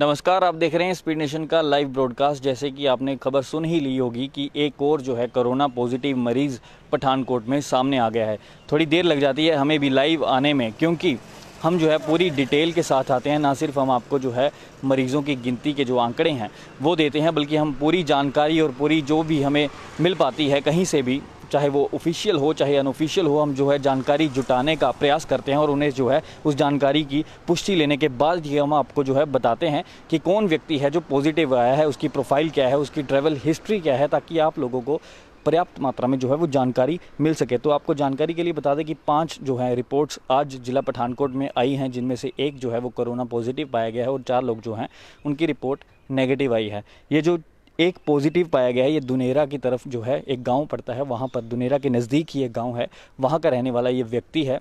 नमस्कार आप देख रहे हैं स्पीड नेशन का लाइव ब्रॉडकास्ट जैसे कि आपने खबर सुन ही ली होगी कि एक और जो है कोरोना पॉजिटिव मरीज़ पठानकोट में सामने आ गया है थोड़ी देर लग जाती है हमें भी लाइव आने में क्योंकि हम जो है पूरी डिटेल के साथ आते हैं ना सिर्फ हम आपको जो है मरीज़ों की गिनती के जो आंकड़े हैं वो देते हैं बल्कि हम पूरी जानकारी और पूरी जो भी हमें मिल पाती है कहीं से भी चाहे वो ऑफिशियल हो चाहे अनऑफिशियल हो हम जो है जानकारी जुटाने का प्रयास करते हैं और उन्हें जो है उस जानकारी की पुष्टि लेने के बाद ही हम आपको जो है बताते हैं कि कौन व्यक्ति है जो पॉजिटिव आया है उसकी प्रोफाइल क्या है उसकी ट्रैवल हिस्ट्री क्या है ताकि आप लोगों को पर्याप्त मात्रा में जो है वो जानकारी मिल सके तो आपको जानकारी के लिए बता दें कि पांच जो है रिपोर्ट्स आज जिला पठानकोट में आई हैं जिनमें से एक जो है वो कोरोना पॉजिटिव पाया गया है और चार लोग जो हैं उनकी रिपोर्ट नेगेटिव आई है ये जो एक पॉजिटिव पाया गया है ये दुनेरा की तरफ जो है एक गांव पड़ता है वहाँ पर दुनेरा के नज़दीक ही एक गांव है वहाँ का रहने वाला ये व्यक्ति है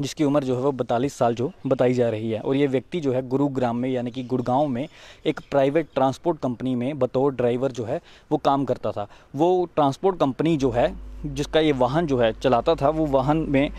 जिसकी उम्र जो है वो बतालीस साल जो बताई जा रही है और ये व्यक्ति जो है गुरुग्राम में यानी कि गुड़गांव में एक प्राइवेट ट्रांसपोर्ट कंपनी में बतौर ड्राइवर जो है वो काम करता था वो ट्रांसपोर्ट कंपनी जो है जिसका ये वाहन जो है चलाता था वो वाहन में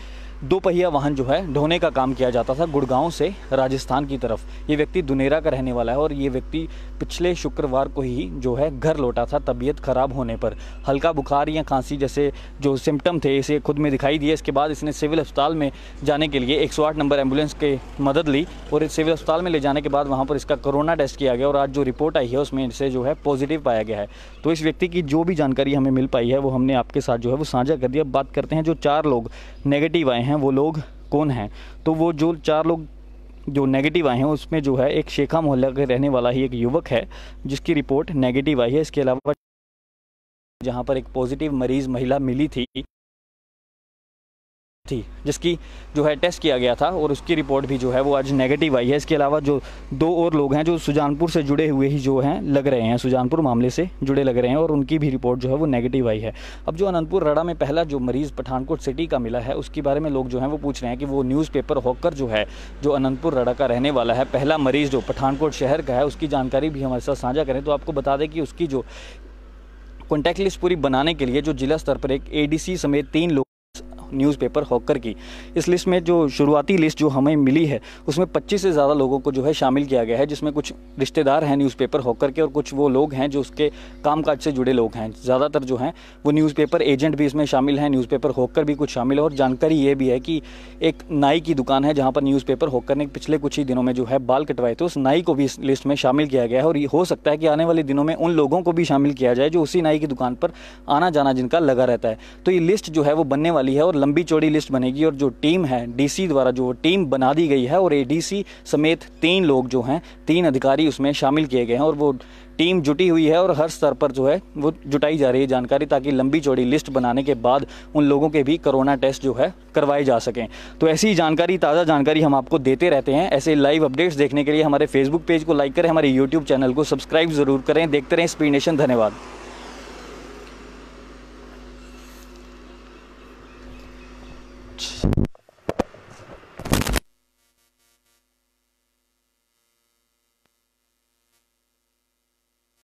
दो पहिया वाहन जो है ढोने का काम किया जाता था गुड़गांव से राजस्थान की तरफ ये व्यक्ति दुनेरा का रहने वाला है और ये व्यक्ति पिछले शुक्रवार को ही जो है घर लौटा था तबीयत खराब होने पर हल्का बुखार या खांसी जैसे जो सिम्टम थे इसे खुद में दिखाई दिए इसके बाद इसने सिविल अस्पताल में जाने के लिए एक नंबर एम्बुलेंस के मदद ली और इस सिविल अस्पताल में ले जाने के बाद वहाँ पर इसका कोरोना टेस्ट किया गया और आज जो रिपोर्ट आई है उसमें इसे जो है पॉजिटिव पाया गया है तो इस व्यक्ति की जो भी जानकारी हमें मिल पाई है वो हमने आपके साथ जो है वो साझा कर दिया बात करते हैं जो चार लोग नेगेटिव आए हैं हैं वो लोग कौन हैं तो वो जो चार लोग जो नेगेटिव आए हैं उसमें जो है एक शेखा मोहल्ला के रहने वाला ही एक युवक है जिसकी रिपोर्ट नेगेटिव आई है इसके अलावा जहां पर एक पॉजिटिव मरीज महिला मिली थी थी जिसकी जो है टेस्ट किया गया था और उसकी रिपोर्ट भी जो है वो आज नेगेटिव आई है इसके अलावा जो दो और लोग हैं जो सुजानपुर से जुड़े हुए ही जो हैं लग रहे हैं सुजानपुर मामले से जुड़े लग रहे हैं और उनकी भी रिपोर्ट जो है वो नेगेटिव आई है अब जो अनंतपुर रड़ा में पहला जो मरीज़ पठानकोट सिटी का मिला है उसके बारे में लोग जो हैं वो पूछ रहे हैं कि वो न्यूज़पेपर होकर जो है जो अनंतपुर रड़ा का रहने वाला है पहला मरीज़ जो पठानकोट शहर का है उसकी जानकारी भी हमारे साथ साझा करें तो आपको बता दें कि उसकी जो कॉन्टैक्ट लिस्ट पूरी बनाने के लिए जो जिला स्तर पर एक एडीसी समेत तीन लोग न्यूज़पेपर हॉकर की इस लिस्ट में जो शुरुआती लिस्ट जो हमें मिली है उसमें 25 से ज़्यादा लोगों को जो है शामिल किया गया है जिसमें कुछ रिश्तेदार हैं न्यूज़पेपर हॉकर के और कुछ वो लोग हैं जो उसके काम से जुड़े लोग हैं ज़्यादातर जो हैं वो न्यूज़पेपर एजेंट भी इसमें शामिल हैं न्यूज़पेपर हॉकर भी कुछ शामिल है और जानकारी ये भी है कि एक नाई की दुकान है जहाँ पर न्यूज़पेपर हॉकर ने पिछले कुछ ही दिनों में जो है बाल कटवाए थे उस नाई को भी इस लिस्ट में शामिल किया गया है और ये हो सकता है कि आने वाले दिनों में उन लोगों को भी शामिल किया जाए जो उसी नाई की दुकान पर आना जाना जिनका लगा रहता है तो ये लिस्ट जो है वो बनने वाली है और लंबी चौड़ी लिस्ट बनेगी और जो टीम है डीसी द्वारा जो टीम बना दी गई है और एडीसी समेत तीन लोग जो हैं तीन अधिकारी उसमें शामिल किए गए हैं और वो टीम जुटी हुई है और हर स्तर पर जो है वो जुटाई जा रही है जानकारी ताकि लंबी चौड़ी लिस्ट बनाने के बाद उन लोगों के भी कोरोना टेस्ट जो है करवाए जा सकें तो ऐसी जानकारी ताज़ा जानकारी हम आपको देते रहते हैं ऐसे लाइव अपडेट्स देखने के लिए हमारे फेसबुक पेज को लाइक करें हमारे यूट्यूब चैनल को सब्सक्राइब जरूर करें देखते रहें स्पीड नेशन धन्यवाद